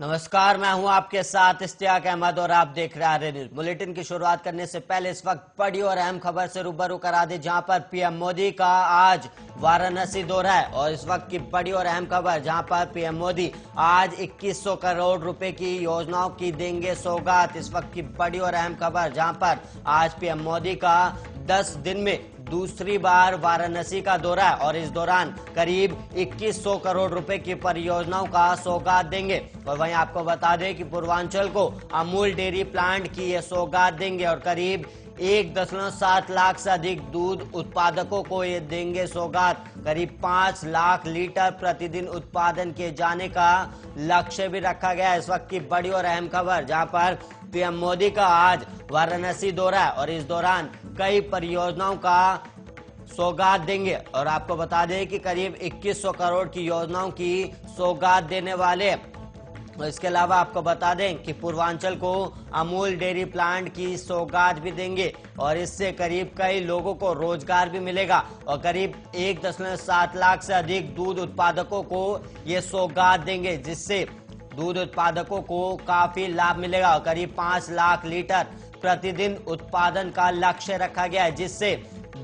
नमस्कार मैं हूं आपके साथ इश्तियाक अहमद और आप देख रहे हैं न्यूज बुलेटिन की शुरुआत करने से पहले इस वक्त बड़ी और अहम खबर से रूबरू करा दे जहां पर पीएम मोदी का आज वाराणसी दौरा है और इस वक्त की बड़ी और अहम खबर जहां पर पीएम मोदी आज 2100 करोड़ रुपए की योजनाओं की देंगे सौगात इस वक्त की बड़ी और अहम खबर जहाँ पर आज पीएम मोदी का दस दिन में दूसरी बार वाराणसी का दौरा और इस दौरान करीब 2100 करोड़ रुपए की परियोजनाओं का सौगात देंगे और वहीं आपको बता दें कि पूर्वांचल को अमूल डेयरी प्लांट की ये सौगात देंगे और करीब एक दशमलव सात लाख से अधिक दूध उत्पादकों को ये देंगे सौगात करीब पाँच लाख लीटर प्रतिदिन उत्पादन किए जाने का लक्ष्य भी रखा गया है इस वक्त की बड़ी और अहम खबर जहां पर पीएम मोदी का आज वाराणसी दौरा और इस दौरान कई परियोजनाओं का सौगात देंगे और आपको बता दें कि करीब 2100 करोड़ की योजनाओं की सौगात देने वाले और तो इसके अलावा आपको बता दें कि पूर्वांचल को अमूल डेयरी प्लांट की सौगात भी देंगे और इससे करीब कई लोगों को रोजगार भी मिलेगा और करीब एक दशमलव सात लाख से अधिक दूध उत्पादकों को ये सौगात देंगे जिससे दूध उत्पादकों को काफी लाभ मिलेगा और करीब पांच लाख लीटर प्रतिदिन उत्पादन का लक्ष्य रखा गया है जिससे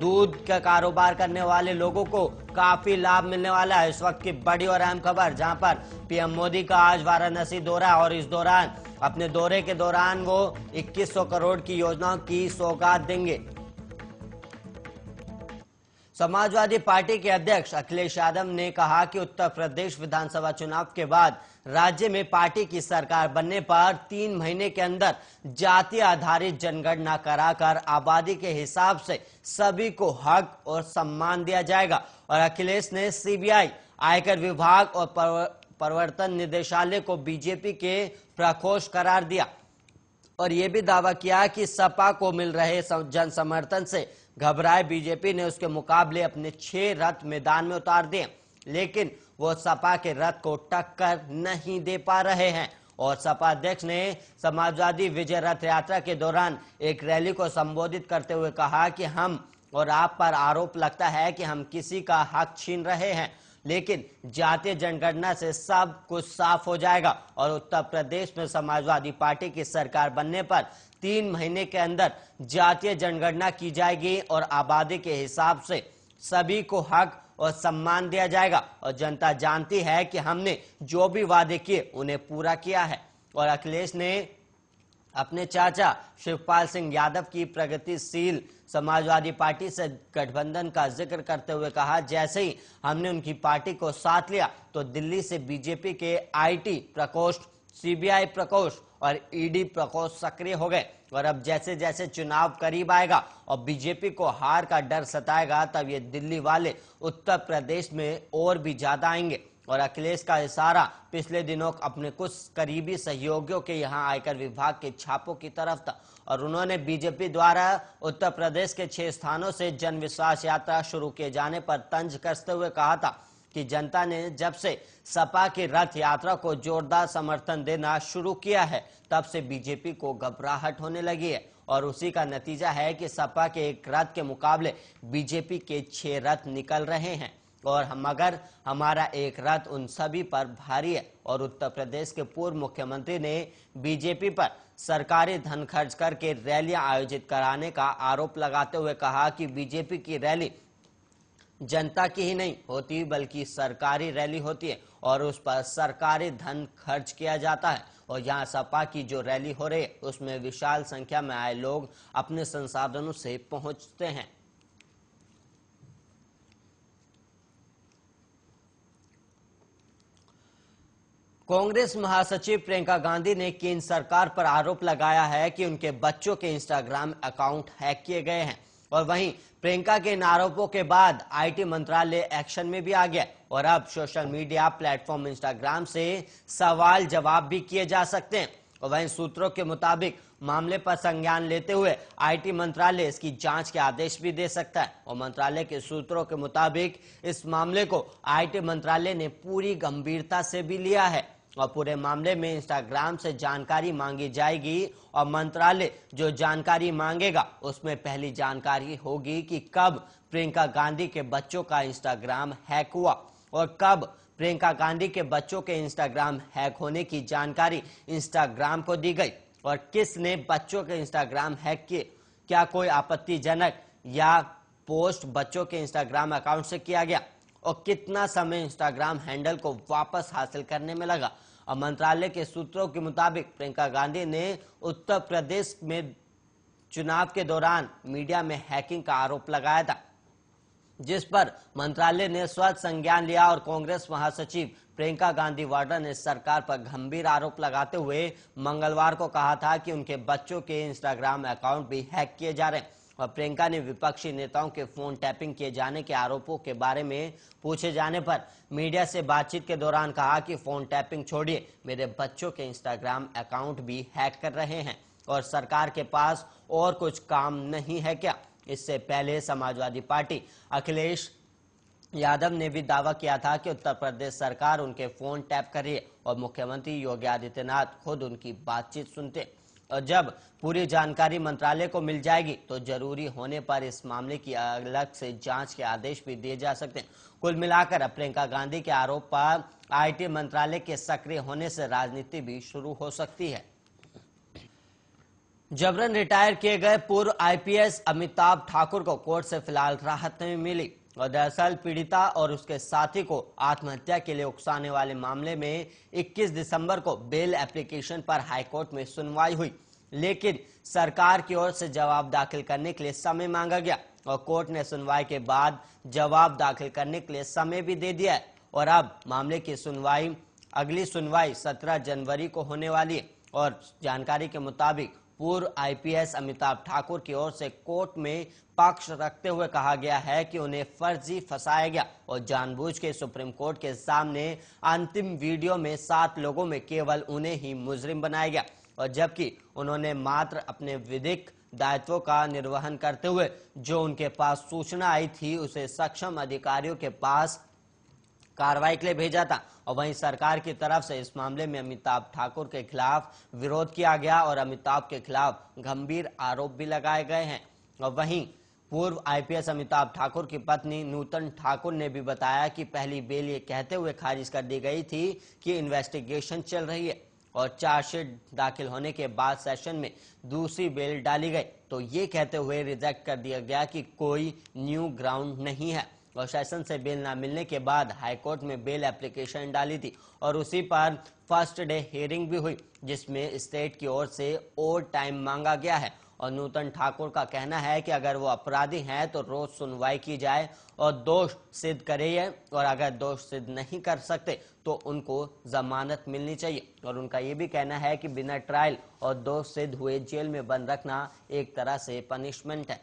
दूध का कारोबार करने वाले लोगों को काफी लाभ मिलने वाला है इस वक्त की बड़ी और अहम खबर जहां पर पीएम मोदी का आज वाराणसी दौरा और इस दौरान अपने दौरे के दौरान वो 2100 करोड़ की योजनाओं की सौगात देंगे समाजवादी पार्टी के अध्यक्ष अखिलेश यादव ने कहा कि उत्तर प्रदेश विधानसभा चुनाव के बाद राज्य में पार्टी की सरकार बनने पर तीन महीने के अंदर जाति आधारित जनगणना कराकर आबादी के हिसाब से सभी को हक और सम्मान दिया जाएगा और अखिलेश ने सीबीआई आयकर विभाग और प्रवर्तन निदेशालय को बीजेपी के प्रकोष्ठ करार दिया और ये भी दावा किया कि सपा को मिल रहे जन समर्थन से घबराए बीजेपी ने उसके मुकाबले अपने छह रथ मैदान में उतार दिए लेकिन वो सपा के रथ को टक्कर नहीं दे पा रहे हैं और सपा अध्यक्ष ने समाजवादी विजय रथ यात्रा के दौरान एक रैली को संबोधित करते हुए कहा कि हम और आप पर आरोप लगता है कि हम किसी का हक छीन रहे हैं लेकिन जातीय जनगणना से सब कुछ साफ हो जाएगा और उत्तर प्रदेश में समाजवादी पार्टी की सरकार बनने पर तीन महीने के अंदर जातीय जनगणना की जाएगी और आबादी के हिसाब से सभी को हक और सम्मान दिया जाएगा और जनता जानती है कि हमने जो भी वादे किए उन्हें पूरा किया है और अखिलेश ने अपने चाचा शिवपाल सिंह यादव की प्रगतिशील समाजवादी पार्टी से गठबंधन का जिक्र करते हुए कहा जैसे ही हमने उनकी पार्टी को साथ लिया तो दिल्ली से बीजेपी के आईटी प्रकोष्ठ सीबीआई प्रकोष्ठ और ईडी e प्रकोष्ठ सक्रिय हो गए और अब जैसे जैसे चुनाव करीब आएगा और बीजेपी को हार का डर सताएगा तब ये दिल्ली वाले उत्तर प्रदेश में और भी ज्यादा आएंगे और अखिलेश का इशारा पिछले दिनों अपने कुछ करीबी सहयोगियों के यहां आयकर विभाग के छापों की तरफ था और उन्होंने बीजेपी द्वारा उत्तर प्रदेश के छह स्थानों से जन विश्वास यात्रा शुरू किए जाने पर तंज कसते हुए कहा था कि जनता ने जब से सपा की रथ यात्रा को जोरदार समर्थन देना शुरू किया है तब से बीजेपी को घबराहट होने लगी है और उसी का नतीजा है कि सपा के एक रथ के मुकाबले बीजेपी के छह रथ निकल रहे हैं और हम मगर हमारा एक रथ उन सभी पर भारी है और उत्तर प्रदेश के पूर्व मुख्यमंत्री ने बीजेपी पर सरकारी धन खर्च करके रैलियां आयोजित कराने का आरोप लगाते हुए कहा कि बीजेपी की रैली जनता की ही नहीं होती बल्कि सरकारी रैली होती है और उस पर सरकारी धन खर्च किया जाता है और यहाँ सपा की जो रैली हो रही है उसमें विशाल संख्या में आए लोग अपने संसाधनों से पहुंचते हैं कांग्रेस महासचिव प्रियंका गांधी ने केंद्र सरकार पर आरोप लगाया है कि उनके बच्चों के इंस्टाग्राम अकाउंट हैक किए गए हैं और वहीं प्रियंका के इन आरोपों के बाद आईटी मंत्रालय एक्शन में भी आ गया और अब सोशल मीडिया प्लेटफॉर्म इंस्टाग्राम से सवाल जवाब भी किए जा सकते हैं और वहीं सूत्रों के मुताबिक मामले पर संज्ञान लेते हुए आईटी मंत्रालय इसकी जांच के आदेश भी दे सकता है और मंत्रालय के सूत्रों के मुताबिक इस मामले को आईटी मंत्रालय ने पूरी गंभीरता से भी लिया है और पूरे मामले में इंस्टाग्राम से जानकारी मांगी जाएगी और मंत्रालय जो जानकारी मांगेगा उसमें पहली जानकारी होगी कि कब प्रियंका गांधी के बच्चों का इंस्टाग्राम हैक हुआ और कब प्रियंका गांधी के बच्चों के इंस्टाग्राम हैक होने की जानकारी इंस्टाग्राम को दी गई और किसने बच्चों के इंस्टाग्राम हैक किए क्या कोई आपत्तिजनक या पोस्ट बच्चों के इंस्टाग्राम अकाउंट से किया गया और कितना समय इंस्टाग्राम हैंडल को वापस हासिल करने में लगा और मंत्रालय के सूत्रों के मुताबिक प्रियंका गांधी ने उत्तर प्रदेश में चुनाव के दौरान मीडिया में हैकिंग का आरोप लगाया था जिस पर मंत्रालय ने स्वच्छ संज्ञान लिया और कांग्रेस महासचिव प्रियंका गांधी वाड्रा ने सरकार पर गंभीर आरोप लगाते हुए मंगलवार को कहा था कि उनके बच्चों के इंस्टाग्राम अकाउंट भी हैक किए जा रहे हैं और प्रियंका ने विपक्षी नेताओं के फोन टैपिंग किए जाने के आरोपों के बारे में पूछे जाने पर मीडिया से बातचीत के दौरान कहा कि फोन टैपिंग छोड़िए मेरे बच्चों के इंस्टाग्राम अकाउंट भी हैक कर रहे हैं और सरकार के पास और कुछ काम नहीं है क्या इससे पहले समाजवादी पार्टी अखिलेश यादव ने भी दावा किया था कि उत्तर प्रदेश सरकार उनके फोन टैप कर रही है और मुख्यमंत्री योगी आदित्यनाथ खुद उनकी बातचीत सुनते जब पूरी जानकारी मंत्रालय को मिल जाएगी तो जरूरी होने पर इस मामले की अलग से जांच के आदेश भी दिए जा सकते हैं कुल मिलाकर प्रियंका गांधी के आरोप पर आईटी मंत्रालय के सक्रिय होने से राजनीति भी शुरू हो सकती है जबरन रिटायर किए गए पूर्व आईपीएस अमिताभ ठाकुर को कोर्ट से फिलहाल राहत नहीं मिली और दरअसल पीड़िता और उसके साथी को आत्महत्या के लिए उकसाने वाले मामले में 21 दिसंबर को बेल एप्लीकेशन पर हाईकोर्ट में सुनवाई हुई लेकिन सरकार की ओर से जवाब दाखिल करने के लिए समय मांगा गया और कोर्ट ने सुनवाई के बाद जवाब दाखिल करने के लिए समय भी दे दिया है और अब मामले की सुनवाई अगली सुनवाई 17 जनवरी को होने वाली है और जानकारी के मुताबिक पूर्व आईपीएस अमिताभ ठाकुर की ओर से कोर्ट में पक्ष रखते हुए कहा गया है कि उन्हें फर्जी फंसाया गया और जानबूझ के सुप्रीम कोर्ट के सामने अंतिम वीडियो में सात लोगों में केवल उन्हें ही मुजरिम बनाया गया और जबकि उन्होंने मात्र अपने विधिक दायित्वों का निर्वहन करते हुए जो उनके पास सूचना आई थी उसे सक्षम अधिकारियों के पास कार्रवाई के लिए भेजा था और वहीं सरकार की तरफ से इस मामले में अमिताभ ठाकुर के खिलाफ विरोध किया गया और अमिताभ के खिलाफ गंभीर आरोप भी लगाए गए हैं और वहीं पूर्व आईपीएस अमिताभ ठाकुर की पत्नी नूतन ठाकुर ने भी बताया कि पहली बेल ये कहते हुए खारिज कर दी गई थी कि इन्वेस्टिगेशन चल रही है और चार्जशीट दाखिल होने के बाद सेशन में दूसरी बेल डाली गई तो ये कहते हुए रिजेक्ट कर दिया गया कि कोई न्यू ग्राउंड नहीं है प्रशासन से बेल ना मिलने के बाद हाईकोर्ट में बेल एप्लीकेशन डाली थी और उसी पर फर्स्ट डे हियरिंग भी हुई जिसमें स्टेट की ओर से ओवर टाइम मांगा गया है और नूतन ठाकुर का कहना है कि अगर वो अपराधी हैं तो रोज सुनवाई की जाए और दोष सिद्ध करे और अगर दोष सिद्ध नहीं कर सकते तो उनको जमानत मिलनी चाहिए और उनका ये भी कहना है कि बिना ट्रायल और दोष सिद्ध हुए जेल में बंद रखना एक तरह से पनिशमेंट है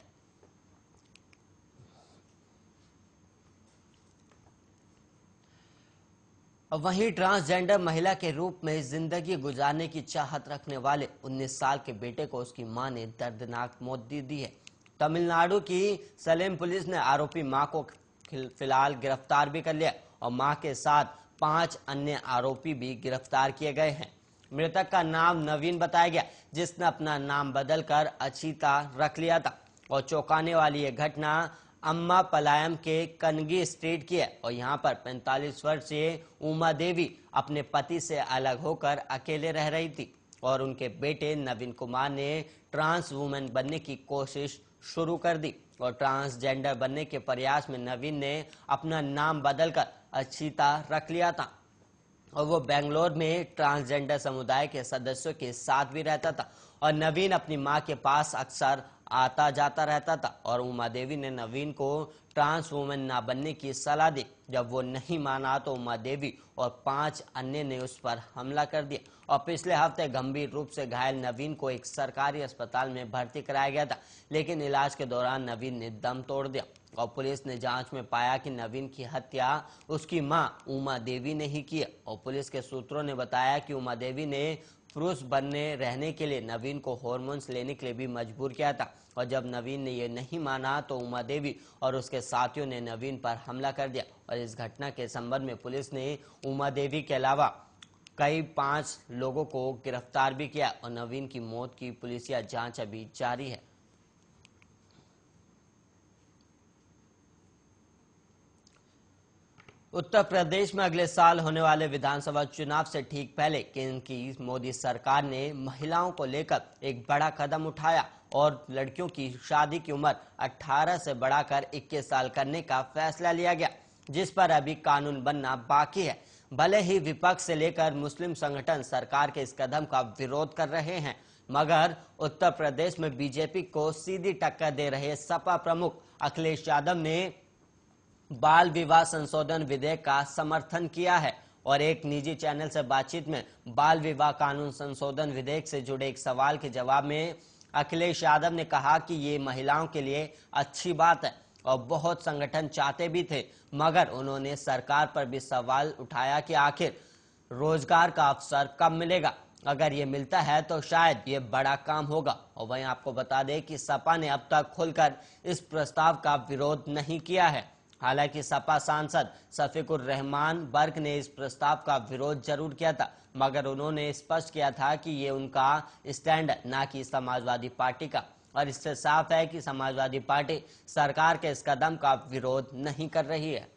वहीं ट्रांसजेंडर महिला के रूप में जिंदगी गुजारने की चाहत रखने वाले 19 साल के बेटे को उसकी मां ने दर्दनाक मौत दे दी है तमिलनाडु की सलेम पुलिस ने आरोपी मां को फिलहाल गिरफ्तार भी कर लिया और मां के साथ पांच अन्य आरोपी भी गिरफ्तार किए गए हैं मृतक का नाम नवीन बताया गया जिसने अपना नाम बदलकर अचीता रख लिया था और चौंकाने वाली यह घटना अम्मा पलायम के कनगी स्ट्रीट की है और यहाँ पर 45 वर्षीय उमा देवी अपने पति से अलग होकर अकेले रह रही थी और उनके बेटे नवीन कुमार ने ट्रांस वुमेन बनने की कोशिश शुरू कर दी और ट्रांसजेंडर बनने के प्रयास में नवीन ने अपना नाम बदलकर अक्षिता रख लिया था और वो बेंगलोर में ट्रांसजेंडर समुदाय के सदस्यों के साथ भी रहता था और नवीन अपनी माँ के पास अक्सर आता जाता रहता था और उमा देवी ने नवीन को ट्रांस वूमेन ना बनने की सलाह दी जब वो नहीं माना तो उमा देवी और पांच अन्य ने उस पर हमला कर दिया और पिछले हफ्ते गंभीर रूप से घायल नवीन को एक सरकारी अस्पताल में भर्ती कराया गया था लेकिन इलाज के दौरान नवीन ने दम तोड़ दिया और पुलिस ने जांच में पाया कि नवीन की हत्या उसकी मां उमा देवी ने ही की और पुलिस के सूत्रों ने बताया कि उमा देवी ने पुरुष बनने रहने के लिए नवीन को हॉर्मोन्स लेने के लिए भी मजबूर किया था और जब नवीन ने यह नहीं माना तो उमा देवी और उसके साथियों ने नवीन पर हमला कर दिया और इस घटना के संबंध में पुलिस ने उमा देवी के अलावा कई पांच लोगों को गिरफ्तार भी किया और नवीन की मौत की पुलिसिया जांच अभी जारी है उत्तर प्रदेश में अगले साल होने वाले विधानसभा चुनाव से ठीक पहले केंद्र की मोदी सरकार ने महिलाओं को लेकर एक बड़ा कदम उठाया और लड़कियों की शादी की उम्र 18 से बढ़ाकर 21 साल करने का फैसला लिया गया जिस पर अभी कानून बनना बाकी है भले ही विपक्ष से लेकर मुस्लिम संगठन सरकार के इस कदम का विरोध कर रहे हैं मगर उत्तर प्रदेश में बीजेपी को सीधी टक्कर दे रहे सपा प्रमुख अखिलेश यादव ने बाल विवाह संशोधन विधेयक का समर्थन किया है और एक निजी चैनल से बातचीत में बाल विवाह कानून संशोधन विधेयक से जुड़े एक सवाल के जवाब में अखिलेश यादव ने कहा कि ये महिलाओं के लिए अच्छी बात है और बहुत संगठन चाहते भी थे मगर उन्होंने सरकार पर भी सवाल उठाया कि आखिर रोजगार का अवसर कब मिलेगा अगर ये मिलता है तो शायद ये बड़ा काम होगा और वहीं आपको बता दें कि सपा ने अब तक खुलकर इस प्रस्ताव का विरोध नहीं किया है हालांकि सपा सांसद सफीकुर रहमान बर्क ने इस प्रस्ताव का विरोध जरूर किया था मगर उन्होंने स्पष्ट किया था कि ये उनका स्टैंड न कि समाजवादी पार्टी का और इससे साफ है कि समाजवादी पार्टी सरकार के इस कदम का विरोध नहीं कर रही है